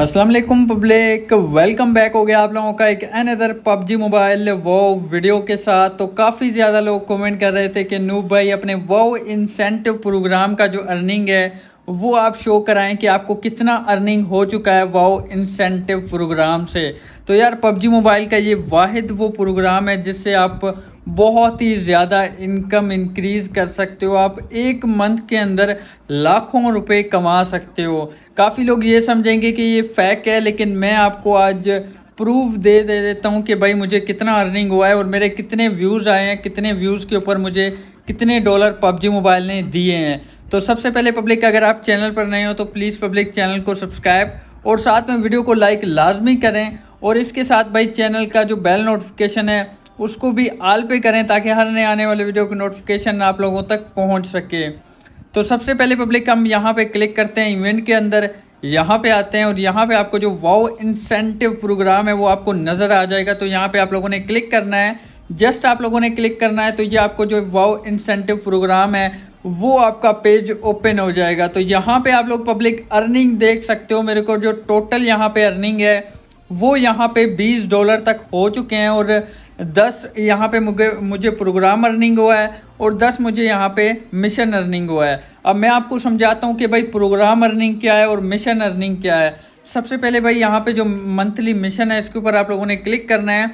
Aslam public welcome back हो गया आप लोगों का एक अनदर पबजी मोबाइल वो वीडियो के साथ तो काफ़ी ज़्यादा लोग कमेंट कर रहे थे कि नूब भाई अपने वो इंसेंटिव प्रोग्राम का जो अर्निंग है वो आप शो कराएं कि आपको कितना अर्निंग हो चुका है वाओ इंसेंटिव प्रोग्राम से तो यार पबजी मोबाइल का ये वाहिद वो प्रोग्राम है जिससे आप बहुत ही ज़्यादा इनकम इंक्रीज़ कर सकते हो आप एक मंथ के अंदर लाखों रुपए कमा सकते हो काफ़ी लोग ये समझेंगे कि ये फैक है लेकिन मैं आपको आज प्रूफ दे दे देता हूँ कि भाई मुझे कितना अर्निंग हुआ है और मेरे कितने व्यूज़ आए हैं कितने व्यूज़ के ऊपर मुझे कितने डॉलर पबजी मोबाइल ने दिए हैं तो सबसे पहले पब्लिक अगर आप चैनल पर नए हो तो प्लीज़ पब्लिक चैनल को सब्सक्राइब और साथ में वीडियो को लाइक लाजमी करें और इसके साथ भाई चैनल का जो बेल नोटिफिकेशन है उसको भी आल पे करें ताकि हर नए आने वाले वीडियो की नोटिफिकेशन आप लोगों तक पहुंच सके तो सबसे पहले पब्लिक हम यहाँ पे क्लिक करते हैं इवेंट के अंदर यहाँ पे आते हैं और यहाँ पे आपको जो वाओ इंसेंटिव प्रोग्राम है वो आपको नज़र आ जाएगा तो यहाँ पे आप लोगों ने क्लिक करना है जस्ट आप लोगों ने क्लिक करना है तो ये आपको जो वाओ इंसेंटिव प्रोग्राम है वो आपका पेज ओपन हो जाएगा तो यहाँ पे आप लोग पब्लिक अर्निंग देख सकते हो मेरे को जो टोटल यहाँ पे अर्निंग है वो यहाँ पे 20 डॉलर तक हो चुके हैं और दस यहाँ पे मुझे मुझे प्रोग्राम अर्निंग हुआ है और दस मुझे यहाँ पे मिशन अर्निंग हुआ है अब मैं आपको समझाता हूँ कि भाई प्रोग्राम अर्निंग क्या है और मिशन अर्निंग क्या है सबसे पहले भाई यहाँ पे जो मंथली मिशन है इसके ऊपर आप लोगों ने क्लिक करना है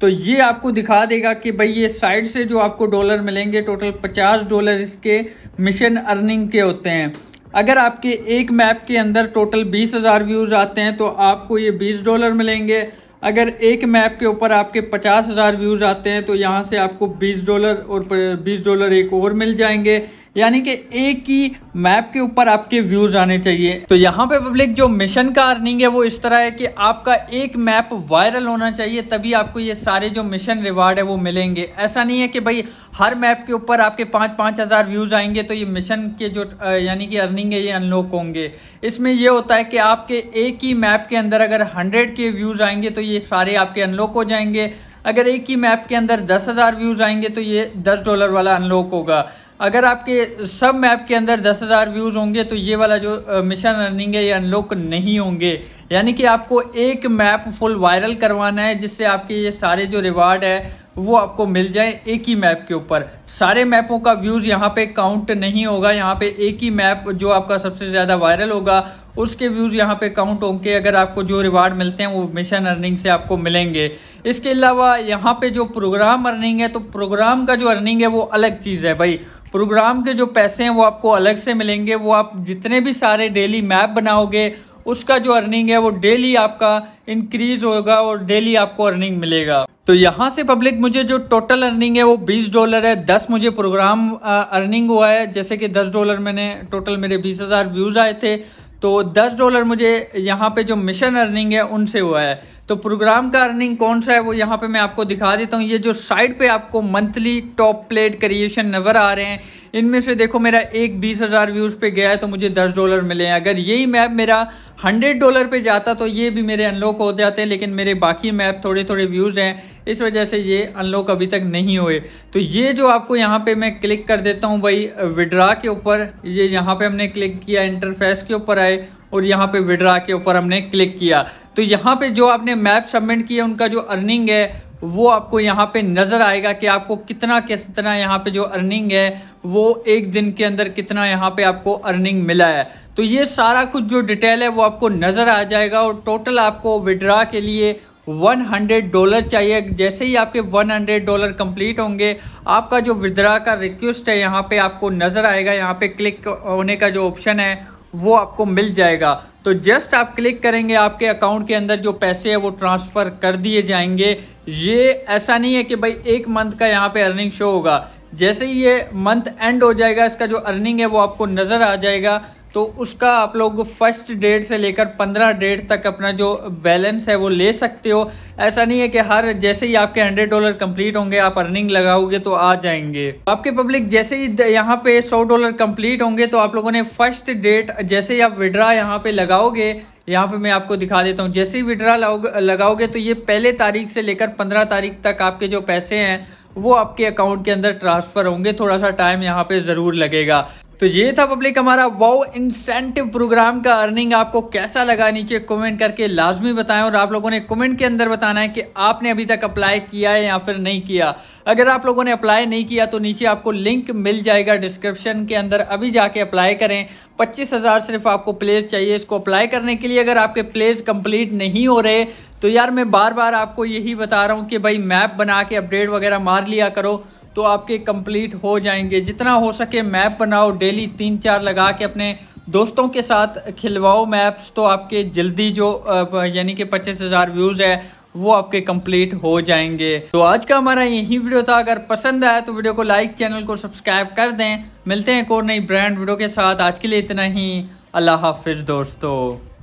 तो ये आपको दिखा देगा कि भाई ये साइड से जो आपको डॉलर मिलेंगे टोटल पचास डॉलर इसके मिशन अर्निंग के होते हैं अगर आपके एक मैप के अंदर टोटल बीस हज़ार व्यूज़ आते हैं तो आपको ये बीस डॉलर मिलेंगे अगर एक मैप के ऊपर आपके पचास हज़ार व्यूज़ आते हैं तो यहाँ से आपको बीस डॉलर और बीस डॉलर एक और मिल जाएंगे यानी कि एक ही मैप के ऊपर आपके व्यूज आने चाहिए तो यहाँ पे पब्लिक जो मिशन का अर्निंग है वो इस तरह है कि आपका एक मैप वायरल होना चाहिए तभी आपको ये सारे जो मिशन रिवार्ड है वो मिलेंगे ऐसा नहीं है कि भाई हर मैप के ऊपर आपके पाँच पाँच हज़ार व्यूज़ आएंगे तो ये मिशन के जो यानी कि अर्निंग है ये अनलॉक होंगे इसमें ये होता है कि आपके एक ही मैप के अंदर अगर हंड्रेड के व्यूज़ आएंगे तो ये सारे आपके अनलॉक हो जाएंगे अगर एक ही मैप के अंदर दस हज़ार व्यूज़ आएंगे तो ये दस डॉलर वाला अनलॉक होगा अगर आपके सब मैप के अंदर दस हज़ार व्यूज़ होंगे तो ये वाला जो मिशन रनिंग है ये अनलॉक नहीं होंगे यानी कि आपको एक मैप फुल वायरल करवाना है जिससे आपके ये सारे जो रिवार्ड है वो आपको मिल जाए एक ही मैप के ऊपर सारे मैपों का व्यूज़ यहाँ पे काउंट नहीं होगा यहाँ पे एक ही मैप जो आपका सबसे ज़्यादा वायरल होगा उसके व्यूज़ यहाँ पे काउंट होंगे अगर आपको जो रिवार्ड मिलते हैं वो मिशन अर्निंग से आपको मिलेंगे इसके अलावा यहाँ पे जो प्रोग्राम अर्निंग है तो प्रोग्राम का जो अर्निंग है वो अलग चीज़ है भाई प्रोग्राम के जो पैसे हैं वो आपको अलग से मिलेंगे वो आप जितने भी सारे डेली मैप बनाओगे उसका जो अर्निंग है वो डेली आपका इंक्रीज होगा और डेली आपको अर्निंग मिलेगा तो यहाँ से पब्लिक मुझे जो टोटल अर्निंग है वो 20 डॉलर है 10 मुझे प्रोग्राम अर्निंग हुआ है जैसे कि 10 डॉलर मैंने टोटल मेरे 20,000 व्यूज़ आए थे तो दस डॉलर मुझे यहाँ पे जो मिशन अर्निंग है उनसे हुआ है तो प्रोग्राम का अर्निंग कौन सा है वो यहाँ पे मैं आपको दिखा देता हूँ ये जो साइड पे आपको मंथली टॉप प्लेट क्रिएशन नज़र आ रहे हैं इनमें से देखो मेरा एक बीस हज़ार व्यूज़ पे गया है तो मुझे दस डॉलर मिले हैं अगर यही मैप मेरा हंड्रेड डॉलर पे जाता तो ये भी मेरे अनलॉक हो जाते हैं लेकिन मेरे बाकी मैप थोड़े थोड़े व्यूज़ हैं इस वजह से ये अनलॉक अभी तक नहीं हुए तो ये जो आपको यहाँ पे मैं क्लिक कर देता हूँ भाई विड्रा के ऊपर ये यहाँ पे हमने क्लिक किया इंटरफेस के ऊपर आए और यहाँ पे विड्रा के ऊपर हमने क्लिक किया तो यहाँ पे जो आपने मैप सबमिट किया उनका जो अर्निंग है वो आपको यहाँ पे नज़र आएगा कि आपको कितना कितना यहाँ पे जो अर्निंग है वो एक दिन के अंदर कितना यहाँ पे आपको अर्निंग मिला है तो ये सारा कुछ जो डिटेल है वो आपको नज़र आ जाएगा और टोटल आपको विड्रा के लिए 100 डॉलर चाहिए जैसे ही आपके 100 डॉलर कंप्लीट होंगे आपका जो विद्रा का रिक्वेस्ट है यहाँ पे आपको नज़र आएगा यहाँ पे क्लिक होने का जो ऑप्शन है वो आपको मिल जाएगा तो जस्ट आप क्लिक करेंगे आपके अकाउंट के अंदर जो पैसे है वो ट्रांसफ़र कर दिए जाएंगे ये ऐसा नहीं है कि भाई एक मंथ का यहाँ पे अर्निंग शो होगा जैसे ही ये मंथ एंड हो जाएगा इसका जो अर्निंग है वो आपको नज़र आ जाएगा तो उसका आप लोग फर्स्ट डेट से लेकर पंद्रह डेट तक अपना जो बैलेंस है वो ले सकते हो ऐसा नहीं है कि हर जैसे ही आपके हंड्रेड डॉलर कंप्लीट होंगे आप अर्निंग लगाओगे तो आ जाएंगे आपके पब्लिक जैसे ही यहाँ पे सौ डॉलर कंप्लीट होंगे तो आप लोगों ने फर्स्ट डेट जैसे ही आप विड्रा यहाँ पे लगाओगे यहाँ पे मैं आपको दिखा देता हूँ जैसे ही विड्रा लगाओगे तो ये पहले तारीख से लेकर पंद्रह तारीख तक आपके जो पैसे हैं वो आपके अकाउंट के अंदर ट्रांसफ़र होंगे थोड़ा सा टाइम यहाँ पे ज़रूर लगेगा तो ये था पब्लिक हमारा वाओ इंसेंटिव प्रोग्राम का अर्निंग आपको कैसा लगा नीचे कमेंट करके लाजमी बताएं और आप लोगों ने कमेंट के अंदर बताना है कि आपने अभी तक अप्लाई किया है या फिर नहीं किया अगर आप लोगों ने अप्लाई नहीं किया तो नीचे आपको लिंक मिल जाएगा डिस्क्रिप्शन के अंदर अभी जाके अप्लाई करें पच्चीस हज़ार सिर्फ आपको प्लेस चाहिए इसको अप्लाई करने के लिए अगर आपके प्लेस कंप्लीट नहीं हो रहे तो यार मैं बार बार आपको यही बता रहा हूँ कि भाई मैप बना के अपडेट वगैरह मार लिया करो तो आपके कंप्लीट हो जाएंगे जितना हो सके मैप बनाओ डेली तीन चार लगा के अपने दोस्तों के साथ खिलवाओ मैप्स तो आपके जल्दी जो यानी कि पच्चीस हज़ार व्यूज़ है वो आपके कंप्लीट हो जाएंगे तो आज का हमारा यही वीडियो था अगर पसंद आया तो वीडियो को लाइक चैनल को सब्सक्राइब कर दें मिलते हैं एक और नई ब्रांड वीडियो के साथ आज के लिए इतना ही अल्लाह हाफिज़ दोस्तों